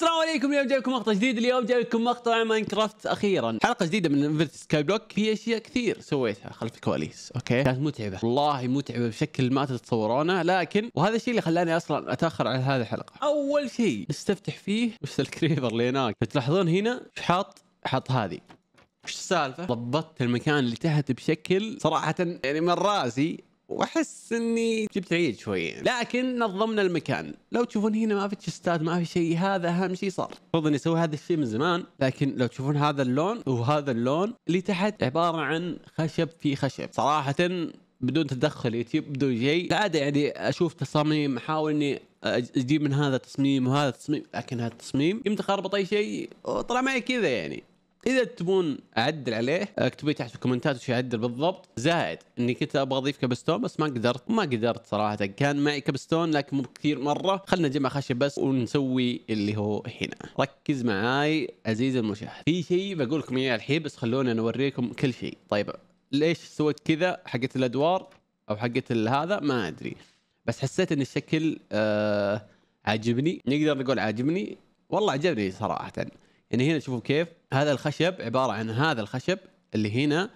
السلام عليكم اليوم جايبكم مقطع جديد اليوم جايبكم مقطع ماينكرافت اخيرا حلقه جديده من انفيرت سكاي بلوك في اشياء كثير سويتها خلف الكواليس اوكي كانت متعبه والله متعبه بشكل ما تتصورونه لكن وهذا الشيء اللي خلاني اصلا اتاخر على هذه الحلقه اول شيء استفتح فيه وش الكريبر اللي هناك تلاحظون هنا حاط حاط هذه وش السالفه ضبطت المكان اللي تحت بشكل صراحه يعني من راسي واحس اني جبت عيد شوي يعني. لكن نظمنا المكان لو تشوفون هنا ما في تشستات ما في شيء هذا اهم شيء صار المفروض اني اسوي هذا الشيء من زمان لكن لو تشوفون هذا اللون وهذا اللون اللي تحت عباره عن خشب في خشب صراحه بدون تدخل يوتيوب بدون شيء العاده يعني اشوف تصاميم احاول اني اجيب من هذا تصميم وهذا تصميم لكن هذا التصميم يمكن اخربط اي شيء وطلع معي كذا يعني اذا تبون اعدل عليه آه، اكتبوا لي تحت في الكومنتات وش اعدل بالضبط زائد اني كنت ابغى اضيف كبستون بس ما قدرت ما قدرت صراحه كان معي كبستون لكن مو كثير مره خلنا نجمع خشب بس ونسوي اللي هو هنا ركز معاي عزيزي المشاهد في شيء بقول لكم اياه الحين بس خلوني انا اوريكم كل شيء طيب ليش سويت كذا حقت الادوار او حقت هذا ما ادري بس حسيت ان الشكل آه عاجبني نقدر نقول عاجبني والله عجبني صراحه يعني هنا شوفوا كيف هذا الخشب عباره عن هذا الخشب اللي هنا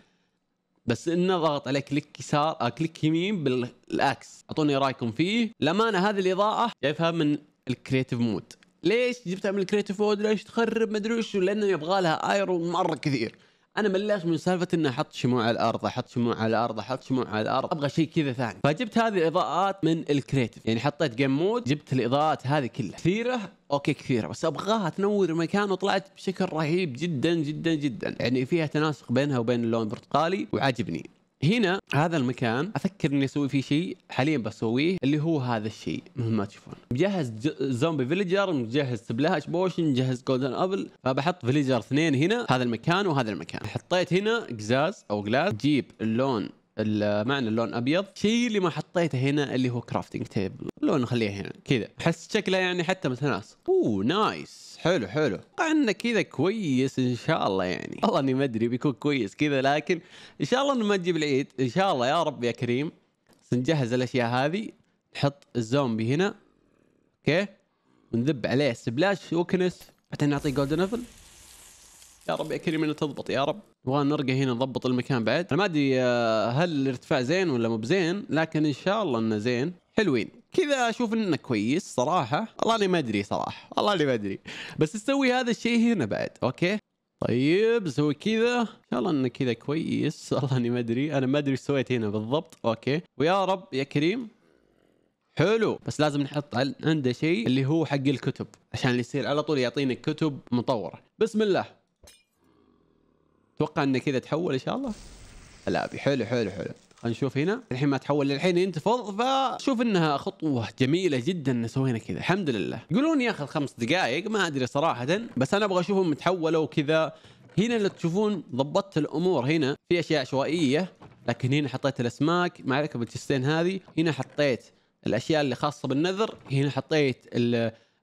بس انه ضغط عليه كليك يسار آه، كليك يمين بالاكس اعطوني رايكم فيه للامانه هذه الاضاءه جايبها من الكريتيف مود ليش جبتها من الكريتيف مود ليش تخرب مدري وش لانه يبغى لها ايرون مره كثير انا مليت من سالفه اني احط شموع على الارض احط شموع على الارض احط شموع على الارض ابغى شيء كذا ثاني فجبت هذه الاضاءات من الكريتف يعني حطيت جيم مود جبت الاضاءات هذه كلها كثيره اوكي كثيره بس ابغاها تنور المكان وطلعت بشكل رهيب جدا جدا جدا يعني فيها تناسق بينها وبين اللون البرتقالي وعاجبني هنا هذا المكان افكر اني اسوي فيه شيء حاليا بسويه اللي هو هذا الشيء مثل ما تشوفون مجهز زومبي فيليجر مجهز سبلاش بوشن مجهز جولدن ابل فبحط فيليجر اثنين هنا هذا المكان وهذا المكان حطيت هنا قزاز او جلاس جيب اللون معنى اللون ابيض شيء اللي ما حطيته هنا اللي هو كرافتنج تيبل لون نخليه هنا كذا احس شكله يعني حتى متناسق اوه نايس حلو حلو انه كذا كويس ان شاء الله يعني والله اني ما ادري بيكون كويس كذا لكن ان شاء الله انه ما تجيب العيد ان شاء الله يا رب يا كريم نجهز الاشياء هذه نحط الزومبي هنا اوكي ونذب عليه سبلاش وكنس بعدين نعطيه جولدن افل يا رب يا كريم انه تضبط يا رب نبغى نرقى هنا نضبط المكان بعد انا ما ادري آه، هل الارتفاع زين ولا مو بزين لكن ان شاء الله انه زين حلوين كذا اشوف انه كويس صراحه والله اني ما ادري صراحه والله اني ما ادري بس اسوي هذا الشيء هنا بعد اوكي طيب سوي كذا ان شاء الله انه كذا كويس والله اني ما ادري انا ما ادري ايش سويت هنا بالضبط اوكي ويا رب يا كريم حلو بس لازم نحط عنده شيء اللي هو حق الكتب عشان يصير على طول يعطينا كتب مطوره بسم الله اتوقع انه كذا تحول ان شاء الله لا حلو حلو حلو خلينا نشوف هنا الحين ما تحول للحين ينتفض فشوف انها خطوه جميله جدا سوينا كذا الحمد لله يقولون ياخذ خمس دقائق ما ادري صراحه بس انا ابغى اشوفهم تحولوا كذا هنا اللي تشوفون ضبطت الامور هنا في اشياء عشوائيه لكن هنا حطيت الاسماك ما عليك بالجستين هذه هنا حطيت الاشياء اللي خاصه بالنذر هنا حطيت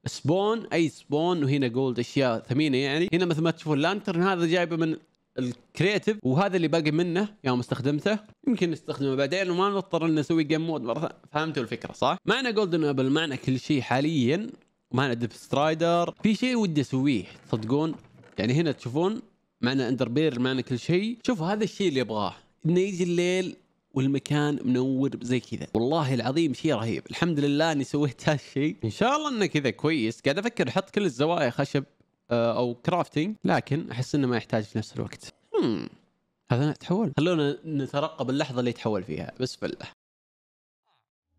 سبون اي سبون وهنا جولد اشياء ثمينه يعني هنا مثل ما تشوفون لانترن هذا جايبه من الكريتيف وهذا اللي باقي منه يوم استخدمته يمكن نستخدمه بعدين وما نضطر ان نسوي جيم مود مره فهمتوا الفكره صح؟ معنى جولدن ابل معنى كل شيء حاليا معنى ديب سترايدر في شيء ودي اسويه تصدقون يعني هنا تشوفون معنى بير معنى كل شيء شوفوا هذا الشيء اللي ابغاه انه يجي الليل والمكان منور زي كذا والله العظيم شيء رهيب الحمد لله اني سويت هالشيء ان شاء الله انه كذا كويس قاعد افكر احط كل الزوايا خشب آه، او كرافتنج لكن احس انه ما يحتاج في نفس الوقت هذا تحول خلونا نترقب اللحظه اللي يتحول فيها بس بالله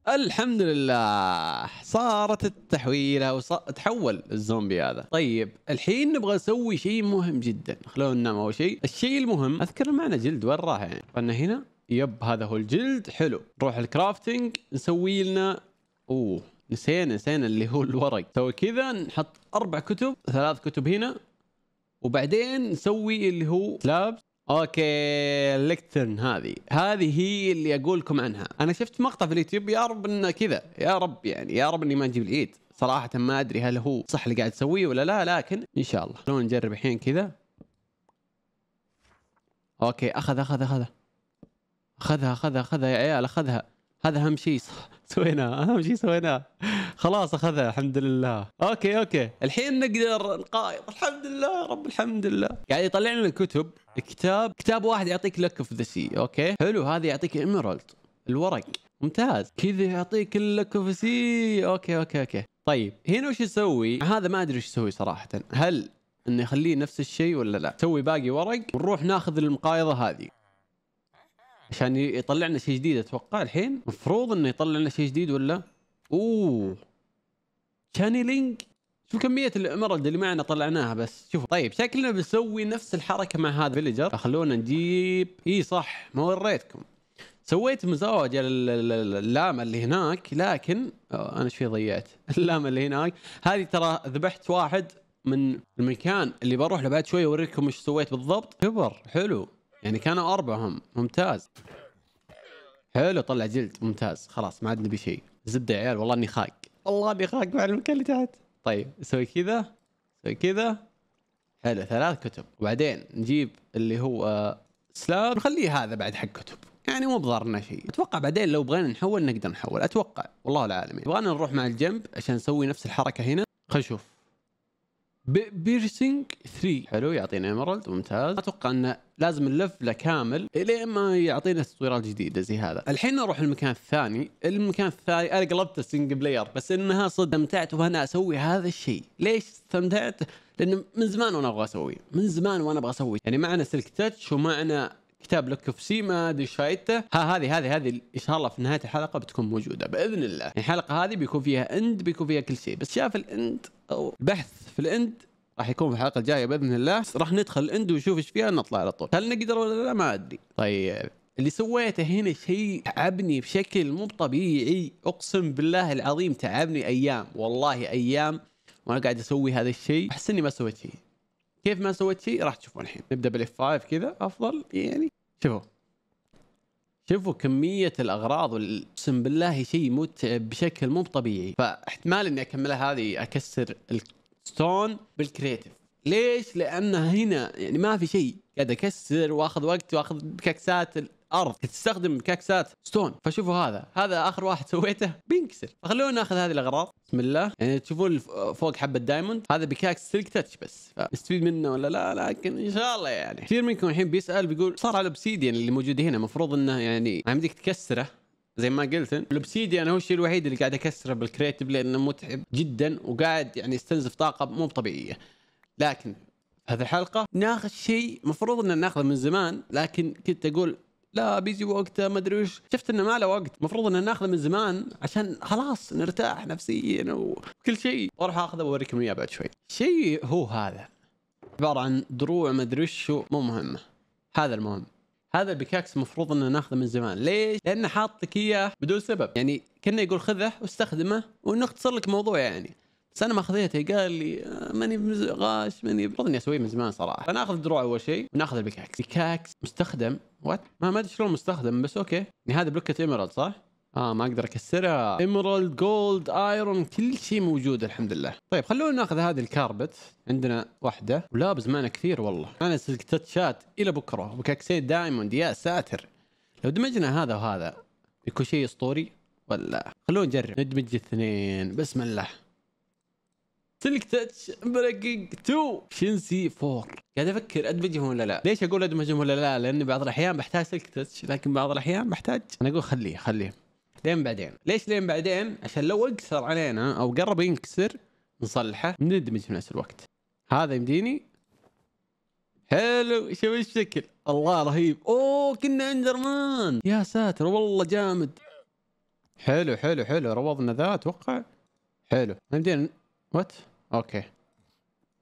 الحمد لله صارت التحويله وصار... تحول الزومبي هذا طيب الحين نبغى نسوي شيء مهم جدا خلونا ننام اول شيء الشيء المهم اذكر معنا جلد وين راح يعني قلنا هنا يب هذا هو الجلد حلو نروح الكرافتنج نسوي لنا اوه نسينا نسينا اللي هو الورق سوي كذا نحط اربع كتب ثلاث كتب هنا وبعدين نسوي اللي هو لابس اوكي الليكترن هذه هذه هي اللي اقول لكم عنها انا شفت مقطع في اليوتيوب يا رب انه كذا يا رب يعني يا رب اني ما نجيب العيد صراحه ما ادري هل هو صح اللي قاعد تسويه ولا لا لكن ان شاء الله خلونا نجرب الحين كذا اوكي اخذ اخذ اخذ اخذها اخذها اخذها يا عيال اخذها هذا اهم شيء سويناه اهم شيء سويناه خلاص اخذها الحمد لله اوكي اوكي الحين نقدر نقايض الحمد لله رب الحمد لله قاعد يعني يطلع لنا الكتب كتاب كتاب واحد يعطيك لك اوف ذا سي اوكي حلو هذا يعطيك ايميرالد الورق ممتاز كذا يعطيك لك اوف سي اوكي اوكي اوكي طيب هنا وش يسوي هذا ما ادري وش يسوي صراحه هل انه يخليه نفس الشيء ولا لا؟ سوي باقي ورق ونروح ناخذ المقايضه هذه، عشان يطلع لنا شيء جديد اتوقع الحين المفروض انه يطلع لنا شيء جديد ولا اوه شانيلينج شوف كمية الامرالد اللي معنا طلعناها بس شوف طيب شكلنا بنسوي نفس الحركة مع هذا الفيلجر فخلونا نجيب اي صح ما وريتكم سويت مزاوجة اللامة اللي هناك لكن انا شوي ضيعت اللامة اللي هناك هذه ترى ذبحت واحد من المكان اللي بروح له بعد شوي اوريكم ايش سويت بالضبط كبر حلو يعني كانوا أربعة هم ممتاز حلو طلع جلد ممتاز خلاص ما عاد نبي شيء زبدة يا عيال والله إني خاق والله إني خاق مع المكان اللي تحت طيب نسوي كذا نسوي كذا حلو ثلاث كتب وبعدين نجيب اللي هو سلاب نخليه هذا بعد حق كتب يعني مو بضرنا شيء اتوقع بعدين لو بغينا نحول نقدر نحول اتوقع والله العالمين بغينا نروح مع الجنب عشان نسوي نفس الحركه هنا خلينا نشوف بيرسينج 3 حلو يعطينا ايمرالد ممتاز اتوقع انه لازم نلف له كامل الين ما يعطينا التصويرات الجديده زي هذا الحين نروح المكان الثاني المكان الثاني انا قلبت السنج بلاير بس انها صدق استمتعت وانا اسوي هذا الشيء ليش استمتعت لانه من زمان وانا ابغى اسويه من زمان وانا ابغى اسوي يعني معنا سلك تاتش ومعنا كتاب لوك اوف سي ما ادري ايش فائدته ها هذه هذه هذه ان شاء الله في نهايه الحلقه بتكون موجوده باذن الله الحلقه هذه بيكون فيها اند بيكون فيها كل شيء بس شاف الاند بحث في الاند راح يكون في الحلقه الجايه باذن الله راح ندخل الاند ونشوف ايش فيها نطلع على طول هل نقدر ولا لا ما ادري طيب اللي سويته هنا شيء تعبني بشكل مو طبيعي اقسم بالله العظيم تعبني ايام والله ايام وانا قاعد اسوي هذا الشيء احس اني ما سويت شيء كيف ما سويت شيء راح تشوفون الحين نبدا بالاف 5 كذا افضل يعني شوفوا شوفوا كمية الأغراض أقسم بالله شيء متعب بشكل مو طبيعي فاحتمال إني أكملها هذه أكسر الستون بالكريتيف ليش؟ لأن هنا يعني ما في شيء قاعد أكسر وآخذ وقت وآخذ كاكسات الارض تستخدم كاكسات ستون فشوفوا هذا هذا اخر واحد سويته بينكسر فخلونا ناخذ هذه الاغراض بسم الله يعني تشوفون فوق حبه دايموند هذا بكاكس سلك تاتش بس نستفيد منه ولا لا لكن ان شاء الله يعني كثير منكم الحين بيسال بيقول صار على الاوبسيديان اللي موجود هنا المفروض انه يعني عندك تكسره زي ما قلت الاوبسيديان هو الشيء الوحيد اللي قاعد اكسره بالكريتيف لانه متعب جدا وقاعد يعني يستنزف طاقه مو طبيعيه لكن هذه الحلقه ناخذ شيء مفروض ان ناخذه من زمان لكن كنت اقول لا بيجي وقته ما ادري وش شفت انه ما له وقت المفروض انه ناخذه من زمان عشان خلاص نرتاح نفسيا وكل شيء واروح اخذه واوريكم اياه بعد شوي شيء هو هذا عباره عن دروع ما ادري وش مو مهمه هذا المهم هذا البكاكس المفروض انه ناخذه من زمان ليش لانه حاط لك اياه بدون سبب يعني كنا يقول خذه واستخدمه ونختصر لك موضوع يعني بس انا ما خذيته قال لي آه، ماني غاش ماني المفروض اني اسويه من زمان صراحه فناخذ دروع اول شيء وناخذ البكاكس بكاكس مستخدم وات ما ما ادري شلون مستخدم بس اوكي يعني هذا بلوكة ايميرالد صح؟ اه ما اقدر اكسرها ايميرالد جولد ايرون كل شيء موجود الحمد لله طيب خلونا ناخذ هذه الكاربت عندنا واحده ولابس معنا كثير والله انا سلك تاتشات الى بكره وكاكسيد دايموند يا ساتر لو دمجنا هذا وهذا بيكون شيء اسطوري ولا خلونا نجرب ندمج الاثنين بسم الله سلك تاتش بريكنج 2 شنسي 4 قاعد افكر ادمجهم ولا لا ليش اقول ادمجهم ولا لا لاني بعض الاحيان بحتاج سلك تاتش لكن بعض الاحيان بحتاج انا اقول خليه خليه لين بعدين ليش لين بعدين عشان لو اكسر علينا او قرب ينكسر نصلحه ندمج في نفس الوقت هذا يمديني حلو شوف الشكل الله رهيب اوه كنا اندر مان يا ساتر والله جامد حلو حلو حلو روضنا ذا اتوقع حلو يمدينا وات؟ اوكي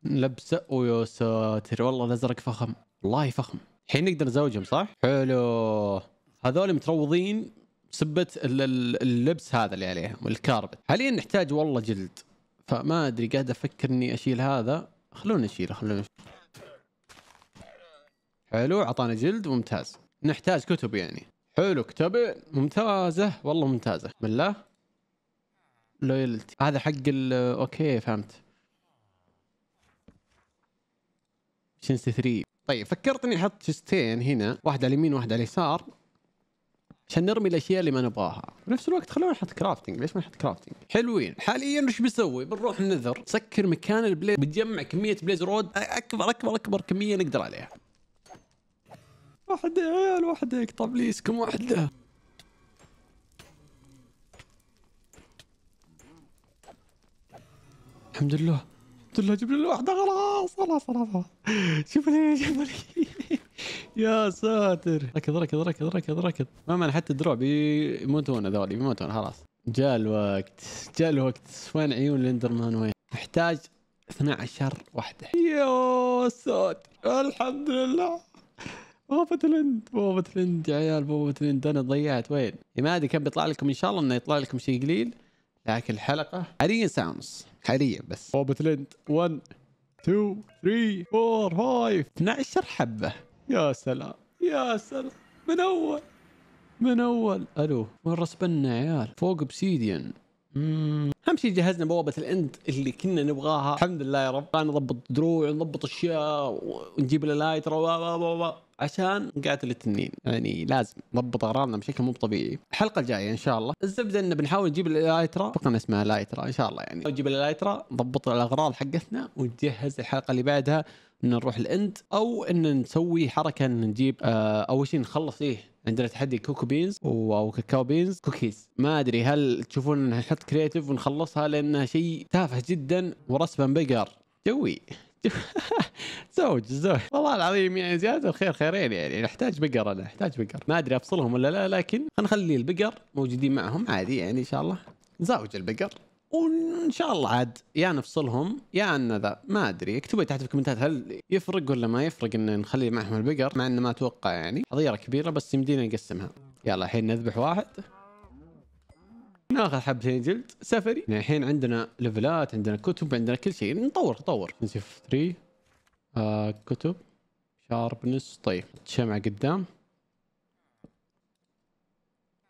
لبسه ويا ساتر والله الازرق فخم والله فخم الحين نقدر نزوجهم صح؟ حلو هذول متروضين سبة اللبس هذا اللي عليهم والكاربت حاليا نحتاج والله جلد فما ادري قاعد افكر اني اشيل هذا خلونا نشيله خلونا نشيله. حلو اعطانا جلد ممتاز نحتاج كتب يعني حلو كتب ممتازه والله ممتازه بالله لويالتي هذا حق ال اوكي فهمت شنسي 3 طيب فكرت اني احط شستين هنا واحد على اليمين واحد على اليسار عشان نرمي الاشياء اللي ما نبغاها بنفس الوقت خلونا نحط كرافتنج ليش ما نحط كرافتنج حلوين حاليا وش بنسوي بنروح نذر سكر مكان البليز بتجمع كميه بليز رود اكبر اكبر اكبر كميه نقدر عليها واحده يا عيال واحده يقطع بليسكم واحده الحمد لله الحمد لله جبنا لي واحدة خلاص خلاص خلاص شوف لي شوف لي يا ساتر ركض ركض ركض ركض ركض ما معنى حتى الدروع بيموتون هذول بيموتون خلاص جاء الوقت جاء الوقت وين عيون الاندرمان وين احتاج 12 واحدة يا ساتر الحمد لله بوبة الهند بوبة الهند يا عيال بوبة الهند انا ضيعت وين؟ إيه، ما ادري كم بيطلع لكم ان شاء الله انه يطلع لكم شيء قليل لكن الحلقة حاليا سامس حاليا بس روبوت ليند 1 2 3 4 5 12 حبه يا سلام يا سلام من اول من اول الو وين رسبنا يا عيال فوق اممم اهم شيء جهزنا بوابه الاند اللي كنا نبغاها الحمد لله يا رب نضبط دروع نضبط اشياء ونجيب الالايترا و عشان قاعدة التنين يعني لازم نضبط اغراضنا بشكل مو طبيعي الحلقه الجايه ان شاء الله الزبده ان بنحاول نجيب الايترا فقنا اسمها لايترا ان شاء الله يعني نجيب الايترا نضبط الاغراض حقتنا ونجهز الحلقه اللي بعدها ان نروح الاند او ان نسوي حركه ان نجيب آه اول شيء نخلص ايه عندنا تحدي كوكو بينز او كاكاو بينز كوكيز ما ادري هل تشوفون نحط كرياتيف ونخلصها لانها شيء تافه جدا ورسما بقر جوي زوج زوج والله العظيم يعني زياده الخير خيرين يعني نحتاج بقر انا احتاج بقر ما ادري افصلهم ولا لا لكن نخلي البقر موجودين معهم عادي يعني ان شاء الله نزوج البقر وان شاء الله عاد يا يعني نفصلهم يا يعني ان ذا ما ادري اكتبوا تحت في الكومنتات هل يفرق ولا ما يفرق ان نخلي معهم البقر مع انه ما اتوقع يعني حظيره كبيره بس يمدينا نقسمها يلا الحين نذبح واحد ناخذ حبتين جلد سفري يعني الحين عندنا ليفلات عندنا كتب عندنا كل شيء نطور نطور نسيف 3 آه كتب شاربنس طيب شمعة قدام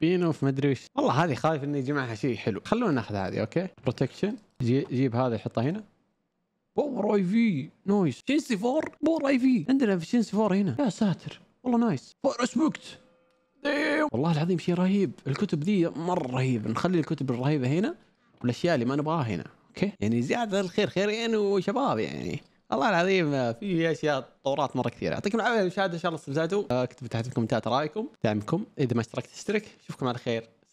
بينوف ما ادري وش والله هذه خايف اني يجمعها شيء حلو خلونا ناخذ هذه اوكي بروتكشن جيب هذا يحطه هنا باور اي في نايس شينسي 4 باور اي في عندنا في شينسي 4 هنا يا ساتر والله نايس فور اسبكت حلو والله العظيم شيء رهيب الكتب ذي مره رهيبه نخلي الكتب الرهيبه هنا والاشياء اللي ما نبغاها هنا اوكي يعني زياده الخير خيرين يعني وشباب يعني والله العظيم في اشياء تطورات مره كثيره يعطيكم العافيه المشاهده ان شاء الله استمتعتوا اكتبوا تحت في الكومنتات رايكم دعمكم اذا ما اشتركت اشترك اشوفكم على خير